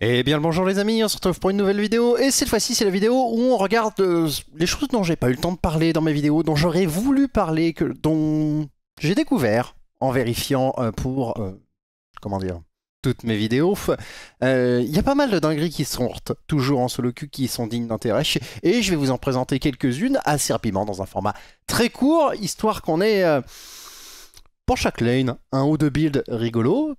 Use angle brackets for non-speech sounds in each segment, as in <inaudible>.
Eh bien bonjour les amis, on se retrouve pour une nouvelle vidéo et cette fois-ci c'est la vidéo où on regarde euh, les choses dont j'ai pas eu le temps de parler dans mes vidéos, dont j'aurais voulu parler, que, dont j'ai découvert en vérifiant euh, pour, euh, comment dire, toutes mes vidéos. Il y a pas mal de dingueries qui sont toujours en solo queue qui sont dignes d'intérêt et je vais vous en présenter quelques-unes assez rapidement dans un format très court, histoire qu'on ait pour chaque lane un ou deux builds rigolo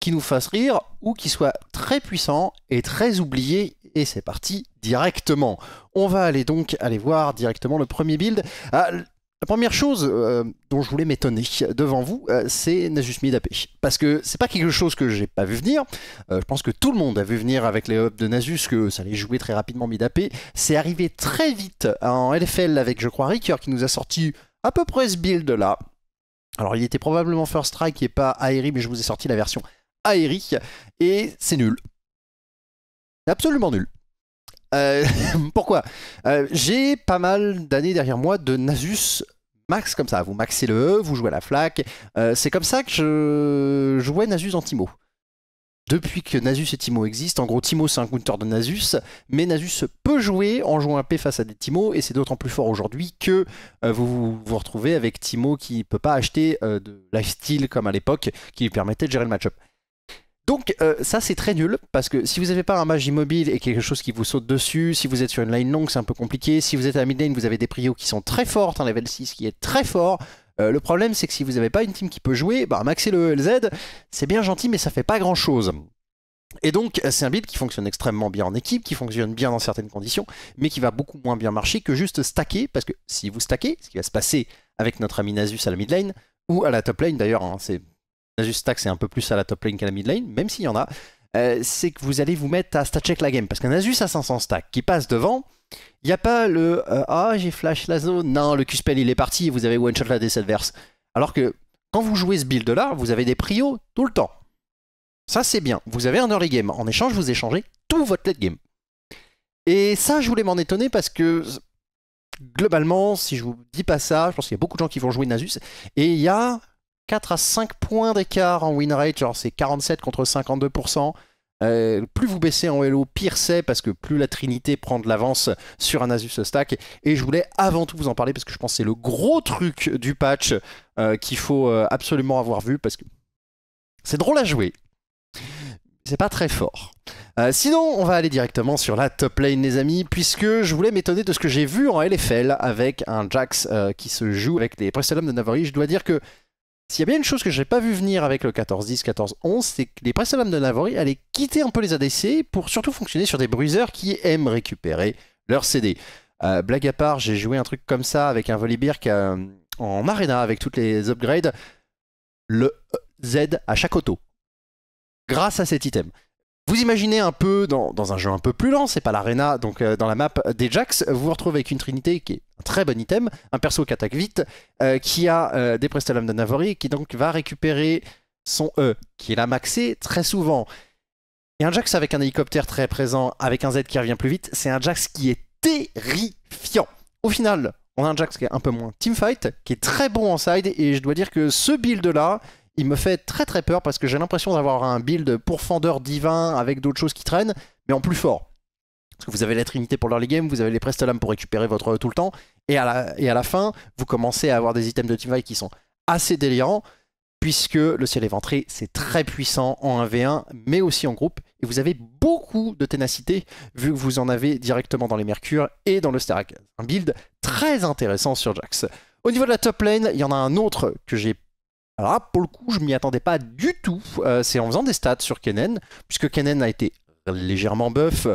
qui nous fasse rire ou qui soit très puissant et très oublié. Et c'est parti directement. On va aller donc aller voir directement le premier build. Ah, la première chose euh, dont je voulais m'étonner devant vous, euh, c'est c'est mid AP, Parce que c'est pas quelque chose que j'ai pas vu venir. Euh, je pense que tout le monde a vu venir avec les hubs de Nasus que ça allait jouer très rapidement AP, C'est arrivé très vite en LFL avec, je crois, Ricker qui nous a sorti à peu près ce build là. Alors il était probablement First Strike et pas Aerie, mais je vous ai sorti la version aéri et c'est nul. Absolument nul. Euh, <laughs> pourquoi euh, J'ai pas mal d'années derrière moi de Nasus max comme ça. Vous maxez le E, vous jouez à la flaque. Euh, c'est comme ça que je jouais Nasus en Timo. Depuis que Nasus et Timo existent, en gros Timo c'est un counter de Nasus, mais Nasus peut jouer en jouant un P face à des Timo, et c'est d'autant plus fort aujourd'hui que vous, vous, retrouvez avec Timo qui ne peut pas acheter de lifesteal comme à l'époque, qui lui permettait de gérer le match-up. Donc euh, ça c'est très nul parce que si vous n'avez pas un mage immobile et quelque chose qui vous saute dessus, si vous êtes sur une line longue c'est un peu compliqué, si vous êtes à mid lane vous avez des prios qui sont très fortes, un level 6 qui est très fort, euh, le problème c'est que si vous n'avez pas une team qui peut jouer, bah, maxer le ELZ c'est bien gentil mais ça fait pas grand chose. Et donc, c'est un build qui fonctionne extrêmement bien en équipe, qui fonctionne bien dans certaines conditions, mais qui va beaucoup moins bien marcher que juste stacker, parce que si vous stackez, ce qui va se passer avec notre ami Nasus à la mid lane, ou à la top lane d'ailleurs, hein, c'est Nasus Stack, c'est un peu plus à la top lane qu'à la mid lane, même s'il y en a, euh, c'est que vous allez vous mettre à check la game. Parce qu'un Nasus à 500 stack qui passe devant, il n'y a pas le euh, Ah, j'ai flash la zone. Non, le Q-spell il est parti, vous avez one shot la DC adverse. Alors que quand vous jouez ce build là, vous avez des prios tout le temps. Ça c'est bien. Vous avez un early game. En échange, vous échangez tout votre late game. Et ça, je voulais m'en étonner parce que globalement, si je vous dis pas ça, je pense qu'il y a beaucoup de gens qui vont jouer Nasus. Et il y a 4 à 5 points d'écart en win rate, genre c'est 47 contre 52%. Euh, plus vous baissez en hello, pire c'est parce que plus la Trinité prend de l'avance sur un Asus Stack. Et je voulais avant tout vous en parler parce que je pense que c'est le gros truc du patch euh, qu'il faut euh, absolument avoir vu parce que c'est drôle à jouer. C'est pas très fort. sinon, on va aller directement sur la top lane, les amis, puisque je voulais m'étonner de ce que j'ai vu en LFL avec un Jax qui se joue avec des Prestalum de Navarre. Je dois dire que s'il y a bien une chose que j'ai pas vu venir avec le 14-10, 14-11, c'est que les presses de Navori allaient quitter un peu les ADC pour surtout fonctionner sur des bruiseurs qui aiment récupérer leur CD. Euh, blague à part, j'ai joué un truc comme ça avec un Volibear euh, en arena avec toutes les upgrades. Le euh, Z à chaque auto. Grâce à cet item. Vous imaginez un peu dans, un jeu un peu plus lent, c'est pas l'arena, donc euh, dans la map des Jax, vous vous retrouvez avec une trinité qui est un très bon item, un perso qui attaque vite, euh, qui a euh, des prestalam de Navori qui donc va récupérer son E, qui est la maxée, très souvent. Et un Jax avec un hélicoptère très présent, avec un Z qui revient plus vite, c'est un Jax qui est terrifiant. Au final, on a un Jax qui est un peu moins teamfight, qui est très bon en side, et je dois dire que ce build là, il me fait très très peur parce que j'ai l'impression d'avoir un build pourfendeur divin avec d'autres choses qui traînent, mais en plus fort. Parce que vous avez la Trinité pour l'early game, vous avez les Prestolam pour récupérer votre euh, tout le temps, et à, la, et à la fin, vous commencez à avoir des items de teamfight qui sont assez délirants, puisque le ciel éventré, c'est très puissant en 1v1, mais aussi en groupe, et vous avez beaucoup de ténacité, vu que vous en avez directement dans les Mercures et dans le Sterak. Un build très intéressant sur Jax. Au niveau de la top lane, il y en a un autre que j'ai alors là, pour le coup, je m'y attendais pas du tout. Euh, c'est en faisant des stats sur Kennen, puisque Kennen a été légèrement buff,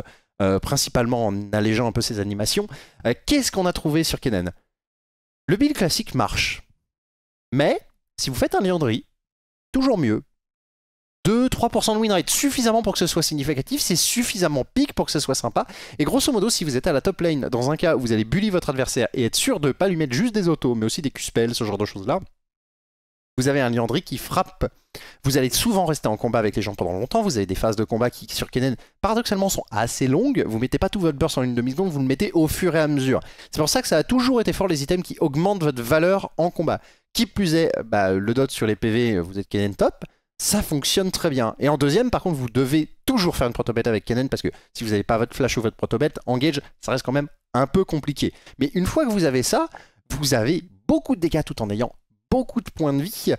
euh, principalement en allégeant un peu ses animations. Euh, qu'est-ce qu'on a trouvé sur Kennen Le build classique marche. Mais, si vous faites un Liandry, toujours mieux. 2-3% de win suffisamment pour que ce soit significatif, c'est suffisamment pique pour que ce soit sympa. Et grosso modo, si vous êtes à la top lane, dans un cas où vous allez bully votre adversaire et être sûr de ne pas lui mettre juste des autos, mais aussi des Q-spells, ce genre de choses-là, vous avez un Liandry qui frappe. Vous allez souvent rester en combat avec les gens pendant longtemps. Vous avez des phases de combat qui, sur Kennen, paradoxalement, sont assez longues. Vous mettez pas tout votre burst en une demi-seconde, vous le mettez au fur et à mesure. C'est pour ça que ça a toujours été fort les items qui augmentent votre valeur en combat. Qui plus est, euh, bah, le dot sur les PV, euh, vous êtes Kennen top. Ça fonctionne très bien. Et en deuxième, par contre, vous devez toujours faire une protobête avec Kennen parce que si vous n'avez pas votre flash ou votre protobête, engage, ça reste quand même un peu compliqué. Mais une fois que vous avez ça, vous avez beaucoup de dégâts tout en ayant beaucoup de points de vie.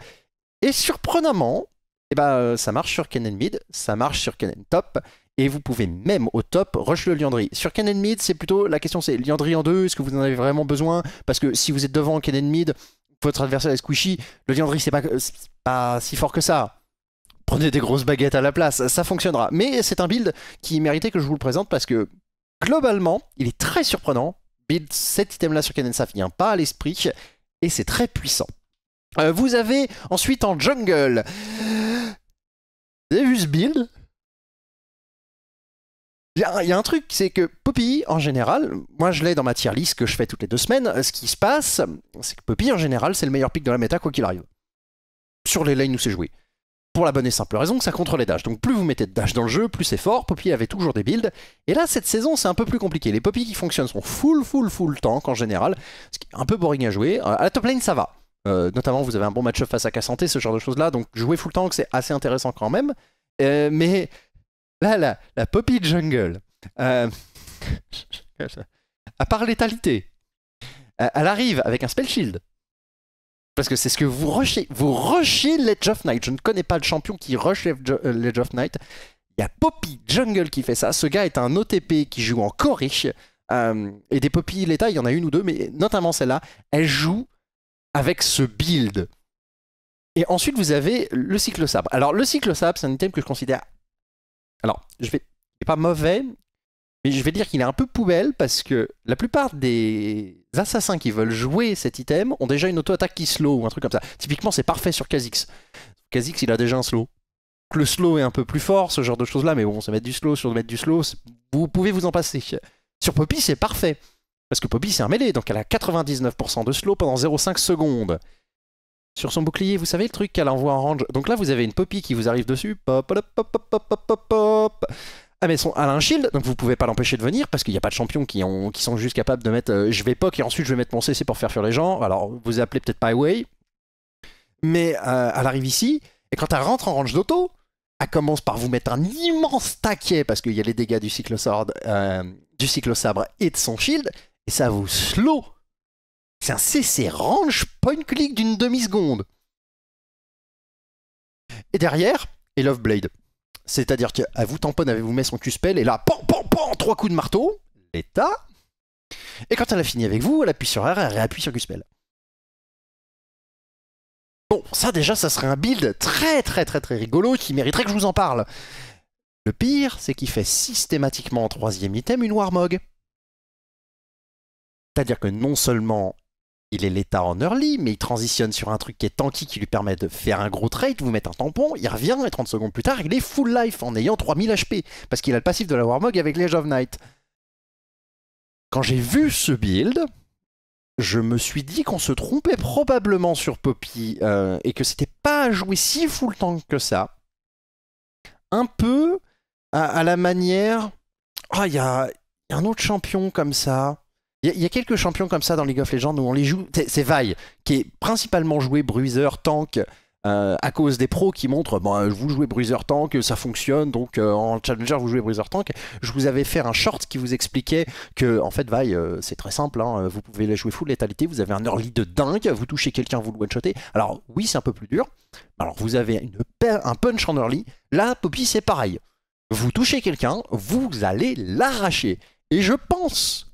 Et surprenamment, eh ben, euh, ça marche sur Kennen Mid, ça marche sur Kennen Top. Et vous pouvez même au top rush le Liandry. Sur Kennen Mid, c'est plutôt la question c'est Liandry en deux, est-ce que vous en avez vraiment besoin Parce que si vous êtes devant Kennen Mid, votre adversaire est squishy, le Liandry c'est pas, pas si fort que ça prenez des grosses baguettes à la place, ça fonctionnera. Mais c'est un build qui méritait que je vous le présente parce que globalement, il est très surprenant. Build cet item-là sur Kennen, ça vient pas à l'esprit et c'est très puissant. Euh, vous avez ensuite en jungle. Vous avez vu ce build il y, a un truc, c'est que Poppy, en général, moi je l'ai dans ma tier list que je fais toutes les deux semaines, euh, ce qui se passe, c'est que Poppy, en général, c'est le meilleur pick de la méta, quoi qu'il arrive. Sur les lanes où c'est joué. Pour la bonne et simple raison que ça contrôle les dashs. Donc plus vous mettez de dash dans le jeu, plus c'est fort. Poppy avait toujours des builds. Et là, cette saison, c'est un peu plus compliqué. Les Poppy qui fonctionnent sont full, full, full tank en général. Ce qui est un peu boring à jouer. Euh, à la top lane, ça va. Euh, notamment, vous avez un bon match-up face à Cassanté, ce genre de choses-là. Donc, jouer full tank, c'est assez intéressant quand même. Euh, mais là, la, la Poppy Jungle, euh, <laughs> à part létalité, elle arrive avec un spell shield. Parce que c'est ce que vous rushez. Vous rushez Ledge of Night. Je ne connais pas le champion qui rush Ledge of Night. Il y a Poppy Jungle qui fait ça. Ce gars est un OTP qui joue en Corish et des Poppy l'état, il y en a une ou deux, mais notamment celle-là, elle joue avec ce build. Et ensuite, vous avez le cycle sabre. Alors, le cycle sabre, c'est un item que je considère. Alors, je vais. Il pas mauvais, mais je vais dire qu'il est un peu poubelle parce que la plupart des assassins qui veulent jouer cet item ont déjà une auto-attaque qui slow ou un truc comme ça. Typiquement, c'est parfait sur Kha'Zix. Kha'Zix, il a déjà un slow. Le slow est un peu plus fort, ce genre de choses-là, mais bon, ça mettre du slow sur mettre du slow, vous pouvez vous en passer. Sur Poppy, c'est parfait. Parce que Poppy, c'est un mêlé, donc elle a 99% de slow pendant 0,5 secondes. Sur son bouclier, vous savez le truc qu'elle envoie en range. Donc là, vous avez une Poppy qui vous arrive dessus. Pop, Ah, mais son, elle a un shield, donc vous pouvez pas l'empêcher de venir parce qu'il n'y a pas de champions qui, sont juste capables de mettre euh, je vais poke et ensuite je vais mettre mon CC pour faire fuir les gens. Alors, vous appelez peut-être Pyway, mais euh, elle arrive ici et quand elle rentre en range d'auto, elle commence par vous mettre un immense taquet parce qu'il y a les dégâts du cyclosord, euh, du cyclosabre et de son shield ça vous slow. C'est un CC range point click d'une demi-seconde. Et derrière, et Love Blade. C'est-à-dire à vous tamponne, elle vous met son Q-spell, et là, pan, pan, trois coups de marteau, l'état. Et quand elle a fini avec vous, elle appuie sur R, elle réappuie sur Q-spell. Bon, ça déjà, ça serait un build très très très très rigolo qui mériterait que je vous en parle. Le pire, c'est qu'il fait systématiquement en troisième item une Warmog. C'est-à-dire que non seulement il est l'état en early, mais il transitionne sur un truc qui est tanky qui lui permet de faire un gros trade, vous mettre un tampon, il revient et 30 secondes plus tard, il est full life en ayant 3000 HP, parce qu'il a le passif de la Warmog avec les of Night. Quand j'ai vu ce build, je me suis dit qu'on se trompait probablement sur Poppy euh, et que c'était pas à jouer si full tank que ça. Un peu à, la manière. Ah, il y a un autre champion comme ça il y, a quelques champions comme ça dans League of Legends où on les joue. C'est Vaille, qui est principalement joué bruiser, tank, euh, à cause des pros qui montrent bon, bah, vous jouez bruiser tank, ça fonctionne, donc euh, en challenger vous jouez bruiser tank. Je vous avais fait un short qui vous expliquait que, en fait, Vaille, euh, c'est très simple, hein, vous pouvez la jouer full létalité, vous avez un early de dingue, vous touchez quelqu'un, vous le one-shotez. Alors, oui, c'est un peu plus dur. Alors, vous avez une, un punch en early. Là, Poppy, c'est pareil. Vous touchez quelqu'un, vous allez l'arracher. Et je pense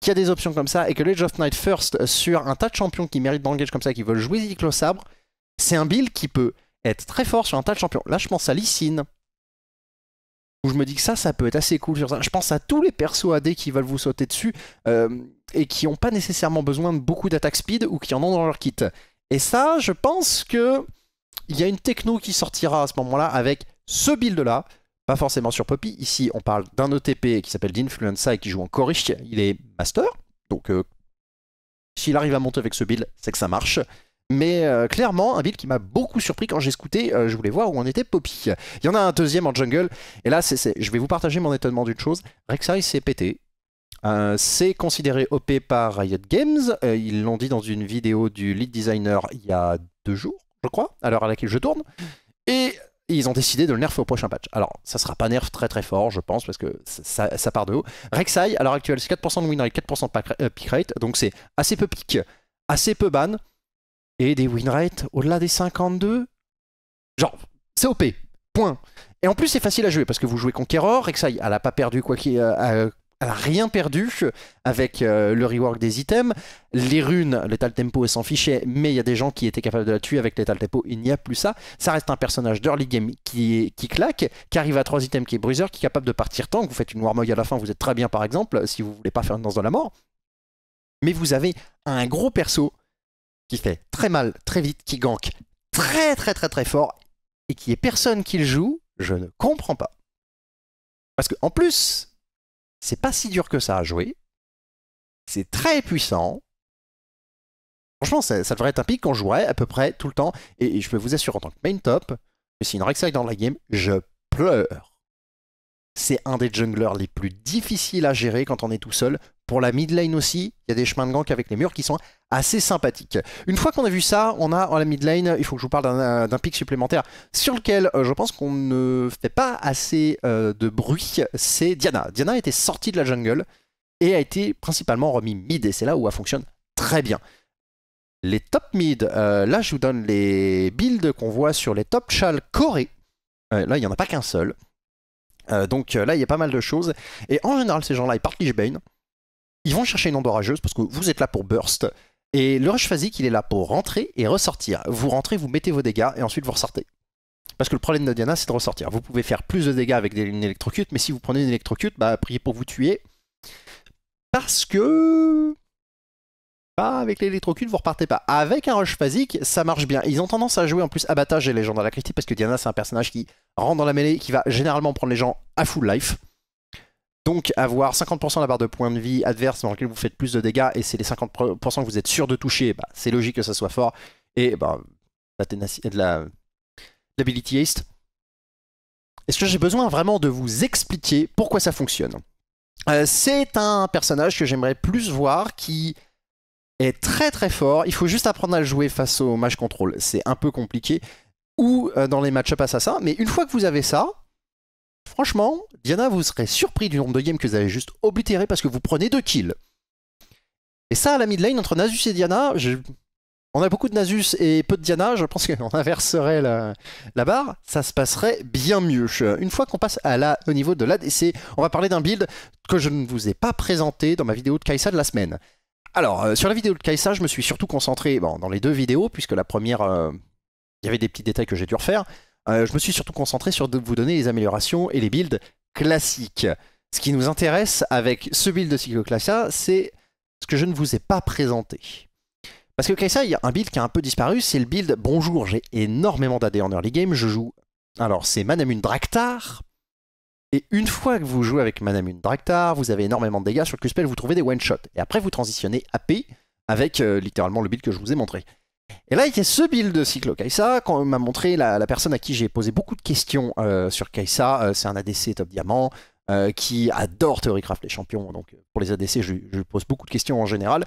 qu'il y a des options comme ça et que Ledge of Night First euh, sur un tas de champions qui méritent d'engage comme ça, qui veulent jouer Zyclo Sabre, c'est un build qui peut être très fort sur un tas de champions. Là, je pense à Lissine, où je me dis que ça, ça peut être assez cool Je pense à tous les persos AD qui veulent vous sauter dessus euh, et qui n'ont pas nécessairement besoin de beaucoup d'attaque speed ou qui en ont dans leur kit. Et ça, je pense que il y a une techno qui sortira à ce moment-là avec ce build-là, pas forcément sur Poppy. Ici, on parle d'un OTP qui s'appelle Dinfluenza et qui joue en Corish. Il est master, donc euh, s'il arrive à monter avec ce build, c'est que ça marche. Mais euh, clairement, un build qui m'a beaucoup surpris quand j'ai scouté, euh, je voulais voir où en était Poppy. Il y en a un deuxième en jungle, et là, je vais vous partager mon étonnement d'une chose. Rek'Sai s'est pété. c'est considéré OP par Riot Games. ils l'ont dit dans une vidéo du lead designer il y a deux jours, je crois, à l'heure à laquelle je tourne. Et et ils ont décidé de le nerf au prochain patch. Alors, ça sera pas nerf très très fort, je pense, parce que ça, part de haut. Rexai, à l'heure actuelle, c'est 4% de win 4% de euh, pick rate, donc c'est assez peu pick, assez peu ban, et des win au-delà des 52. Genre, c'est OP, point. Et en plus, c'est facile à jouer, parce que vous jouez Conqueror, Rexai, elle a pas perdu quoi qu'il... Euh, euh, elle rien perdu avec euh, le rework des items. Les runes, l'étal tempo, elle s'en fichait, mais il y a des gens qui étaient capables de la tuer avec l'étal tempo, il n'y a plus ça. Ça reste un personnage d'early game qui, claque, qui arrive à 3 items, qui est bruiser, qui est capable de partir tank. Vous faites une warmog à la fin, vous êtes très bien par exemple, si vous voulez pas faire une danse dans la mort. Mais vous avez un gros perso qui fait très mal, très vite, qui gank très très très très fort et qui est personne qui le joue, je ne comprends pas. Parce que en plus, c'est pas si dur que ça à jouer. C'est très puissant. Franchement, ça, devrait être un pick qu'on jouerait à peu près tout le temps. Et, je peux vous assurer en tant que main top, que si une Rek'Sai dans la game, je pleure. C'est un des junglers les plus difficiles à gérer quand on est tout seul pour la mid lane aussi, il y a des chemins de gank avec les murs qui sont assez sympathiques. Une fois qu'on a vu ça, on a en la mid lane, il faut que je vous parle d'un euh, pic supplémentaire sur lequel euh, je pense qu'on ne fait pas assez euh, de bruit, c'est Diana. Diana a été sortie de la jungle et a été principalement remis mid et c'est là où elle fonctionne très bien. Les top mid, là je vous donne les builds qu'on voit sur les top chal coré. là il n'y en a pas qu'un seul. donc là il y a pas mal de choses. Et en général ces gens-là ils partent Bane. Ils vont chercher une onde orageuse parce que vous êtes là pour burst. Et le rush phasique, il est là pour rentrer et ressortir. Vous rentrez, vous mettez vos dégâts et ensuite vous ressortez. Parce que le problème de Diana, c'est de ressortir. Vous pouvez faire plus de dégâts avec des, une électrocute, mais si vous prenez une électrocute, bah, priez pour vous tuer. Parce que. avec l'électrocute, vous repartez pas. Avec un rush phasique, ça marche bien. Ils ont tendance à jouer en plus abattage et gens dans la critique, parce que Diana, c'est un personnage qui rentre dans la mêlée, qui va généralement prendre les gens à full life. Donc avoir 50% de la barre de points de vie adverse dans lequel vous faites plus de dégâts et c'est les 50% que vous êtes sûr de toucher, bah, c'est logique que ça soit fort. Et bah, la de la l'ability haste. Est-ce que j'ai besoin vraiment de vous expliquer pourquoi ça fonctionne euh, C'est un personnage que j'aimerais plus voir qui est très très fort. Il faut juste apprendre à le jouer face au match control. C'est un peu compliqué. Ou euh, dans les match-up ça, Mais une fois que vous avez ça, Franchement, Diana, vous serez surpris du nombre de games que vous avez juste oblitéré parce que vous prenez deux kills. Et ça, à la mid lane, entre Nasus et Diana, on a beaucoup de Nasus et peu de Diana, je pense <laughs> qu'on inverserait la... barre, ça se passerait bien mieux. Une fois qu'on passe à la... au niveau de l'ADC, on va parler d'un build que je ne vous ai pas présenté dans ma vidéo de Kaisa de la semaine. Alors, euh, sur la vidéo de Kaisa, je me suis surtout concentré dans les deux vidéos, puisque la première, euh, il y avait des petits détails que j'ai dû refaire. Euh, je me suis surtout concentré sur de vous donner les améliorations et les builds classiques. Ce qui nous intéresse avec ce build de Cycloclassia, c'est ce que je ne vous ai pas présenté. Parce que Kai'Sa, il y a un build qui a un peu disparu, c'est le build Bonjour, j'ai énormément d'AD en early game, je joue... Alors, c'est Manamune Draktar, et une fois que vous jouez avec Manamune Draktar, vous avez énormément de dégâts sur le Q-Spell, vous trouvez des one-shots. Et après, vous transitionnez AP avec euh, littéralement le build que je vous ai montré. Et là, il y a ce build de Cyclo Kaisa, qu'on m'a montré la, personne à qui j'ai posé beaucoup de questions euh, sur Kaisa, euh, c'est un ADC top diamant, euh, qui adore Theorycraft les champions, donc pour les ADC, je, pose beaucoup de questions en général.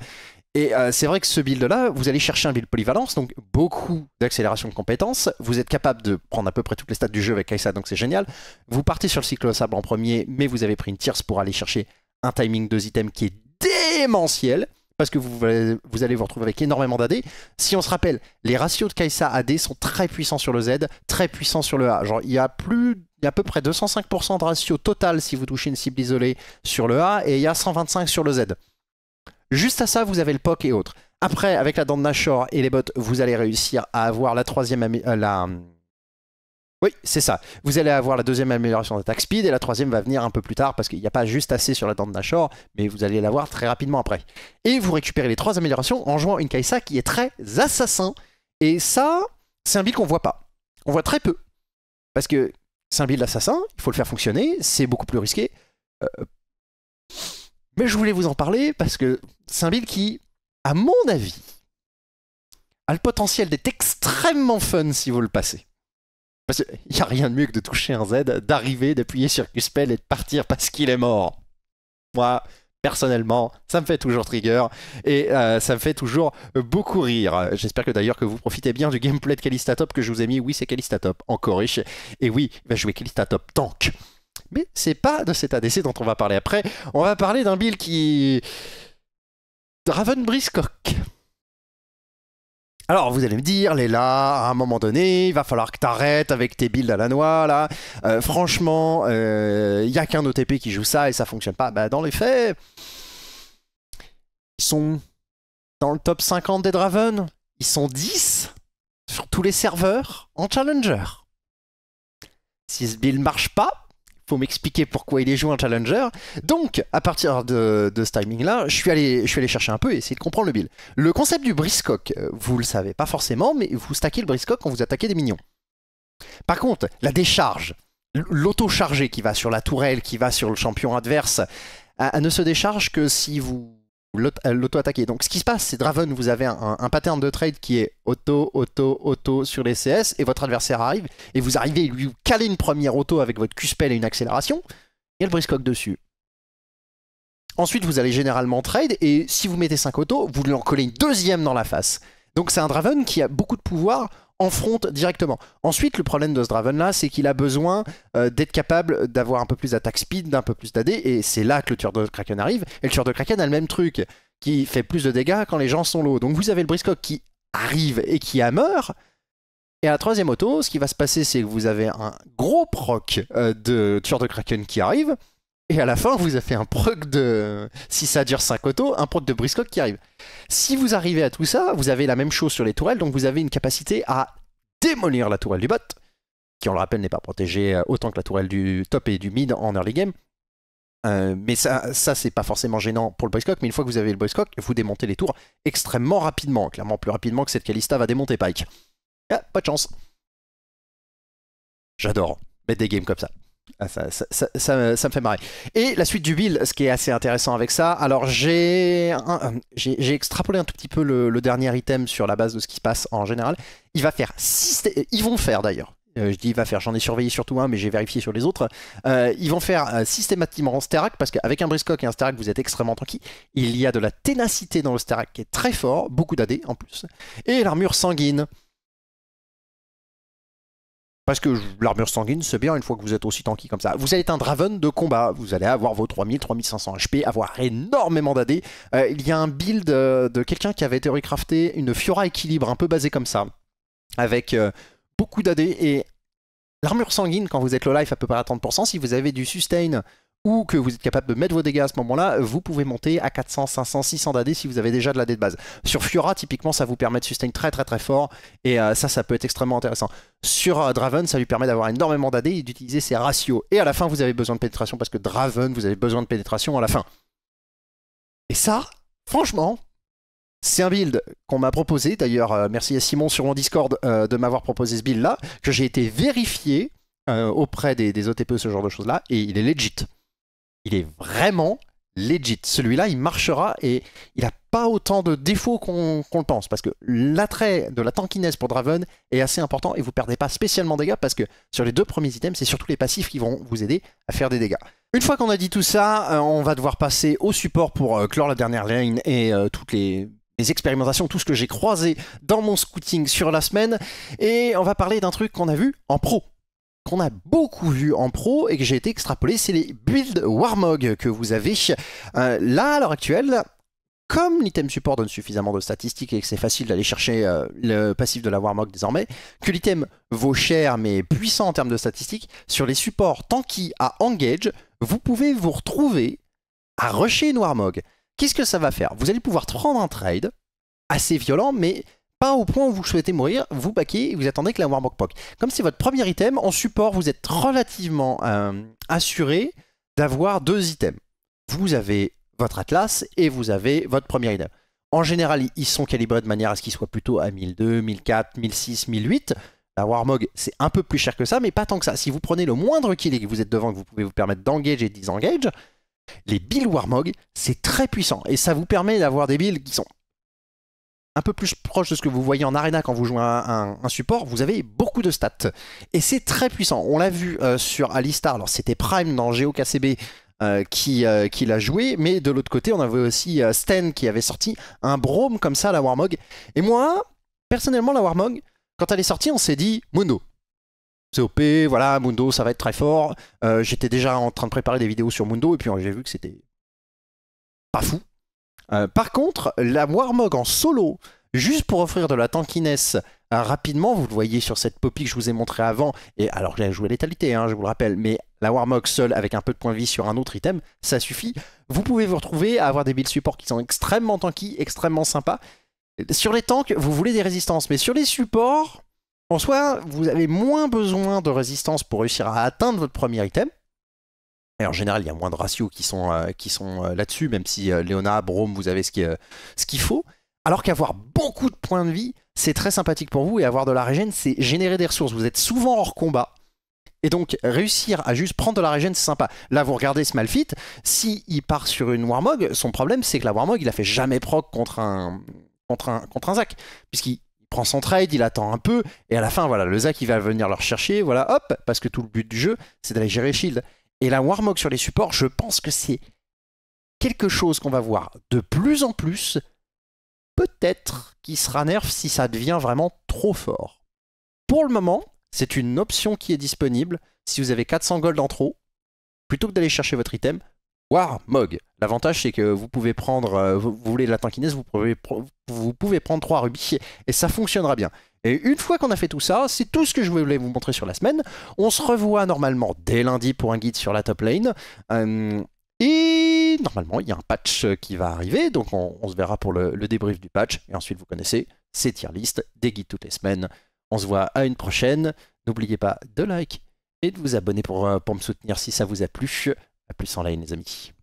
Et c'est vrai que ce build-là, vous allez chercher un build polyvalence, donc beaucoup d'accélération de compétences, vous êtes capable de prendre à peu près toutes les stats du jeu avec Kaisa, donc c'est génial. Vous partez sur le Cyclo Sable en premier, mais vous avez pris une tierce pour aller chercher un timing deux items qui est démentiel parce que vous, allez vous retrouver avec énormément d'AD. Si on se rappelle, les ratios de Kaisa AD sont très puissants sur le Z, très puissants sur le A. Genre, il y a plus il y a à peu près 205% de ratio total si vous touchez une cible isolée sur le A et il y a 125 sur le Z. Juste à ça, vous avez le POC et autres. Après, avec la dent de Nashor et les bots, vous allez réussir à avoir la troisième, euh, la, oui, c'est ça. Vous allez avoir la deuxième amélioration d'attaque speed et la troisième va venir un peu plus tard parce qu'il n'y a pas juste assez sur la dent de Nashor, mais vous allez l'avoir très rapidement après. Et vous récupérez les trois améliorations en jouant une Kaisa qui est très assassin. Et ça, c'est un build qu'on voit pas. On voit très peu. Parce que c'est un build assassin, il faut le faire fonctionner, c'est beaucoup plus risqué. Euh, mais je voulais vous en parler parce que c'est un build qui, à mon avis, a le potentiel d'être extrêmement fun si vous le passez. Parce qu'il n'y a rien de mieux que de toucher un Z, d'arriver, d'appuyer sur Q-Spell et de partir parce qu'il est mort. Moi, personnellement, ça me fait toujours trigger et euh, ça me fait toujours beaucoup rire. J'espère que d'ailleurs que vous profitez bien du gameplay de Top que je vous ai mis. Oui, c'est Top encore riche. Et oui, il va jouer Top tank. Mais c'est pas de cet ADC dont on va parler après. On va parler d'un build qui... Raven Briscock. Alors vous allez me dire, Léla, à un moment donné, il va falloir que arrêtes avec tes builds à la noix là. Euh, franchement, il euh, n'y a qu'un OTP qui joue ça et ça fonctionne pas. Bah, dans les faits, ils sont dans le top 50 des Draven. Ils sont 10 sur tous les serveurs en Challenger. Si ce build marche pas, faut m'expliquer pourquoi il est joué en challenger. Donc, à partir de, ce timing-là, je, suis allé, chercher un peu et essayer de comprendre le build. Le concept du briscock, euh, vous le savez pas forcément, mais vous stackez le briscock quand vous attaquez des minions. Par contre, la décharge, l'auto-chargé qui va sur la tourelle, qui va sur le champion adverse, euh, elle ne se décharge que si vous euh, l'auto-attaquer. Donc ce qui se passe, c'est Draven, vous avez un, pattern de trade qui est auto, auto, auto sur les CS, et votre adversaire arrive, et vous arrivez lui caler une première auto avec votre Q-spell et une accélération, et le briscoque dessus. Ensuite, vous allez généralement trade, et si vous mettez 5 autos, vous lui en collez une deuxième dans la face. Donc c'est un Draven qui a beaucoup de pouvoir en directement. Ensuite, le problème de ce Draven là, c'est qu'il a besoin euh, d'être capable d'avoir un peu plus d'attaque speed, d'un peu plus d'AD, et c'est là que le tueur de Kraken arrive. Et le tueur de Kraken a le même truc, qui fait plus de dégâts quand les gens sont low. Donc vous avez le briscock qui arrive et qui a meurt. Et à la troisième auto, ce qui va se passer, c'est que vous avez un gros proc euh, de tueur de Kraken qui arrive, et à la fin, vous avez fait un proc de. Si ça dure 5 autos, un proc de briscock qui arrive. Si vous arrivez à tout ça, vous avez la même chose sur les tourelles, donc vous avez une capacité à démolir la tourelle du bot, qui, on le rappelle, n'est pas protégée euh, autant que la tourelle du top et du mid en early game. Euh, mais ça, ça c'est pas forcément gênant pour le Briscock mais une fois que vous avez le Briscock, vous démontez les tours extrêmement rapidement, clairement plus rapidement que cette Kalista va démonter Pike. Ah, pas de chance. J'adore mettre des games comme ça. Ah, ça, me fait marrer. Et la suite du build, ce qui est assez intéressant avec ça, alors j'ai extrapolé un tout petit peu le, dernier item sur la base de ce qui se passe en général. Il va faire euh, ils vont faire d'ailleurs. Euh, je dis va faire, j'en ai surveillé surtout un, mais j'ai vérifié sur les autres. Euh, ils vont faire systématiquement en Sterak, parce qu'avec un Briscock et un Sterak, vous êtes extrêmement tranquille. Il y a de la ténacité dans le Sterak qui est très fort, beaucoup d'AD en plus. Et l'armure sanguine. Parce que l'armure sanguine, c'est bien une fois que vous êtes aussi tanky comme ça. Vous allez être un Draven de combat, vous allez avoir vos 3000, 3500 HP, avoir énormément d'AD. Euh, il y a un build euh, de quelqu'un qui avait été recrafté, une Fiora équilibre un peu basée comme ça, avec euh, beaucoup d'AD et l'armure sanguine, quand vous êtes low life à peu près à 30%, si vous avez du sustain ou que vous êtes capable de mettre vos dégâts à ce moment-là, vous pouvez monter à 400, 500, 600 d'AD si vous avez déjà de l'AD de base. Sur Fiora, typiquement, ça vous permet de sustain très très très fort, et euh, ça, ça peut être extrêmement intéressant. Sur euh, Draven, ça lui permet d'avoir énormément d'AD et d'utiliser ses ratios. Et à la fin, vous avez besoin de pénétration, parce que Draven, vous avez besoin de pénétration à la fin. Et ça, franchement, c'est un build qu'on m'a proposé, d'ailleurs euh, merci à Simon sur mon Discord de m'avoir proposé ce build là, que j'ai été vérifié auprès des, des, OTP, e, ce genre de choses là, et il est legit il est vraiment legit. Celui-là, il marchera et il n'a pas autant de défauts qu'on le pense. Parce que l'attrait de la tankiness pour Draven est assez important et vous ne perdez pas spécialement des dégâts parce que sur les deux premiers items, c'est surtout les passifs qui vont vous aider à faire des dégâts. Une fois qu'on a dit tout ça, euh, on va devoir passer au support pour euh, clore la dernière lane et euh, toutes les, les expérimentations, tout ce que j'ai croisé dans mon scouting sur la semaine. Et on va parler d'un truc qu'on a vu en pro a beaucoup vu en pro et que j'ai été extrapolé, c'est les builds Warmog que vous avez euh, là à l'heure actuelle. Comme l'item support donne suffisamment de statistiques et que c'est facile d'aller chercher euh, le passif de la Warmog désormais, que l'item vaut cher mais puissant en termes de statistiques, sur les supports tanky à engage, vous pouvez vous retrouver à rusher une Warmog. Qu'est-ce que ça va faire Vous allez pouvoir prendre un trade assez violent, mais pas au point où vous souhaitez mourir, vous paquez et vous attendez que la Warmog poque. Comme c'est votre premier item, en support, vous êtes relativement euh, assuré d'avoir deux items. Vous avez votre atlas et vous avez votre premier item. En général, ils sont calibrés de manière à ce qu'ils soient plutôt à 1002, 1004, 1006, 1008. La Warmog, c'est un peu plus cher que ça, mais pas tant que ça. Si vous prenez le moindre kill et que vous êtes devant, que vous pouvez vous permettre d'engage et de disengage, les builds Warmog, c'est très puissant. Et ça vous permet d'avoir des builds qui sont un peu plus proche de ce que vous voyez en arena quand vous jouez un, un, support, vous avez beaucoup de stats. Et c'est très puissant. On l'a vu euh, sur Alistar, alors c'était Prime dans GeoKCB euh, qui, euh, qui l'a joué, mais de l'autre côté, on avait aussi Sten qui avait sorti un brome comme ça, la Warmog. Et moi, personnellement, la Warmog, quand elle est sortie, on s'est dit Mundo. OP, voilà, Mundo, ça va être très fort. J'étais déjà en train de préparer des vidéos sur Mundo, et puis j'ai vu que c'était pas fou. Euh, par contre, la Warmog en solo, juste pour offrir de la tankiness euh, rapidement, vous le voyez sur cette poppy que je vous ai montrée avant, et alors que j'ai joué létalité, hein, je vous le rappelle, mais la Warmog seule avec un peu de points de vie sur un autre item, ça suffit. Vous pouvez vous retrouver à avoir des builds support qui sont extrêmement tanky, extrêmement sympas. Sur les tanks, vous voulez des résistances, mais sur les supports, en soi, vous avez moins besoin de résistance pour réussir à atteindre votre premier item en général, il y a moins de ratios qui sont, euh, sont euh, là-dessus, même si euh, Léona, Brome, vous avez ce qu'il ce qu'il faut. Alors qu'avoir beaucoup de points de vie, c'est très sympathique pour vous, et avoir de la régène, c'est générer des ressources. Vous êtes souvent hors combat. Et donc, réussir à juste prendre de la régène, c'est sympa. Là, vous regardez ce Malfit, si part sur une Warmog, son problème, c'est que la Warmog, il a fait jamais proc contre un, contre un, contre un Zac. Puisqu'il prend son trade, il attend un peu, et à la fin, voilà, le Zac, il va venir le rechercher, voilà, hop, parce que tout le but du jeu, c'est d'aller gérer Shield. Et la Warmog sur les supports, je pense que c'est quelque chose qu'on va voir de plus en plus, peut-être qui sera nerf si ça devient vraiment trop fort. Pour le moment, c'est une option qui est disponible si vous avez 400 gold en trop, plutôt que d'aller chercher votre item, Warmog. L'avantage c'est que vous pouvez prendre, euh, vous voulez la tankiness, vous pouvez, vous pouvez prendre 3 rubis et ça fonctionnera bien. Et une fois qu'on a fait tout ça, c'est tout ce que je voulais vous montrer sur la semaine. On se revoit normalement dès lundi pour un guide sur la top lane. Euh, et normalement, il y a un patch qui va arriver, donc on, se verra pour le, débrief du patch. Et ensuite, vous connaissez, ces tier list, des guides toutes les semaines. On se voit à une prochaine. N'oubliez pas de like et de vous abonner pour, euh, pour me soutenir si ça vous a plu. A plus en ligne, les amis.